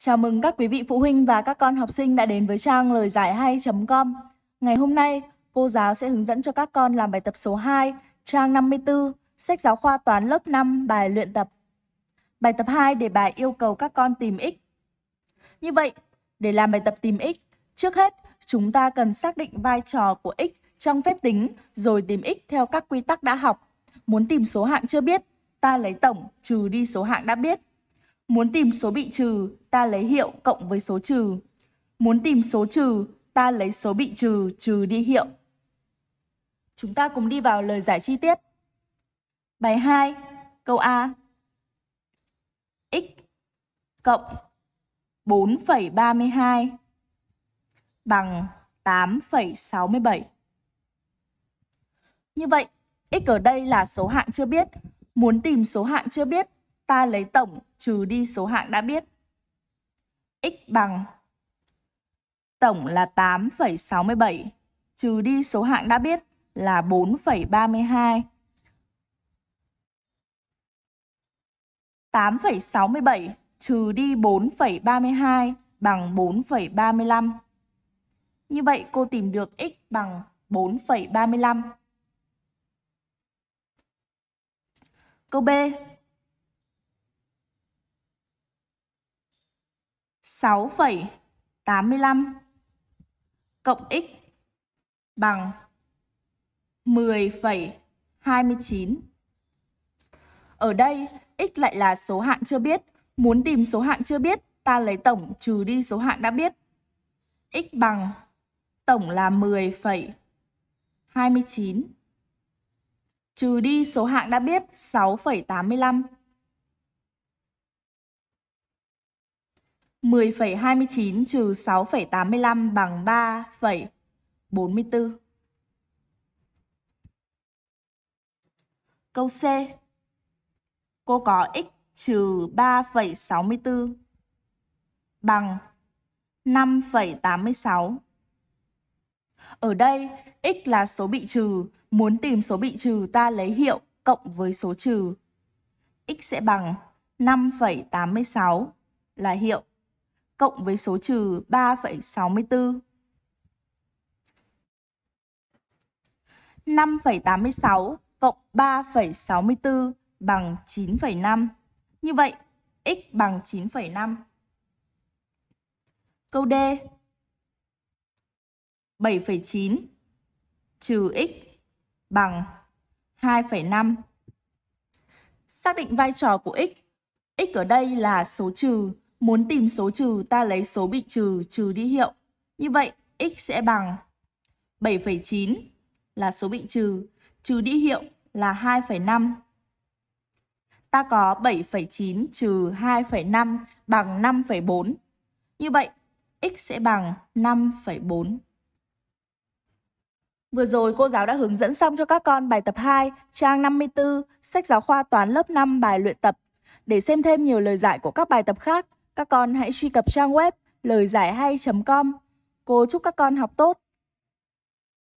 Chào mừng các quý vị phụ huynh và các con học sinh đã đến với trang lời giải hay.com. Ngày hôm nay, cô giáo sẽ hướng dẫn cho các con làm bài tập số 2, trang 54, sách giáo khoa toán lớp 5, bài luyện tập. Bài tập 2 để bài yêu cầu các con tìm x. Như vậy, để làm bài tập tìm x, trước hết chúng ta cần xác định vai trò của x trong phép tính rồi tìm x theo các quy tắc đã học. Muốn tìm số hạng chưa biết, ta lấy tổng trừ đi số hạng đã biết Muốn tìm số bị trừ, ta lấy hiệu cộng với số trừ. Muốn tìm số trừ, ta lấy số bị trừ trừ đi hiệu. Chúng ta cùng đi vào lời giải chi tiết. Bài 2, câu A. X cộng 4,32 bằng 8,67. Như vậy, x ở đây là số hạng chưa biết. Muốn tìm số hạng chưa biết ta lấy tổng trừ đi số hạng đã biết. x bằng tổng là 8,67 trừ đi số hạng đã biết là 4,32. 8,67 trừ đi 4,32 bằng 4,35. Như vậy cô tìm được x bằng 4,35. Câu B, 6,85 cộng x bằng 10,29. Ở đây, x lại là số hạng chưa biết. Muốn tìm số hạng chưa biết, ta lấy tổng trừ đi số hạng đã biết. x bằng tổng là 10,29. Trừ đi số hạng đã biết 6,85 10,29 trừ 6,85 bằng 3,44. Câu C. Cô có x trừ 3,64 bằng 5,86. Ở đây, x là số bị trừ. Muốn tìm số bị trừ ta lấy hiệu cộng với số trừ. x sẽ bằng 5,86 là hiệu cộng với số trừ 3,64. 5,86 cộng 3,64 bằng 9,5. Như vậy, x bằng 9,5. Câu D. 7,9 trừ x bằng 2,5. Xác định vai trò của x. x ở đây là số trừ Muốn tìm số trừ, ta lấy số bị trừ trừ đi hiệu. Như vậy, x sẽ bằng 7,9 là số bị trừ, trừ đi hiệu là 2,5. Ta có 7,9 trừ 2,5 bằng 5,4. Như vậy, x sẽ bằng 5,4. Vừa rồi cô giáo đã hướng dẫn xong cho các con bài tập 2, trang 54, sách giáo khoa toán lớp 5 bài luyện tập. Để xem thêm nhiều lời giải của các bài tập khác, các con hãy truy cập trang web lời giải hay.com. Cô chúc các con học tốt.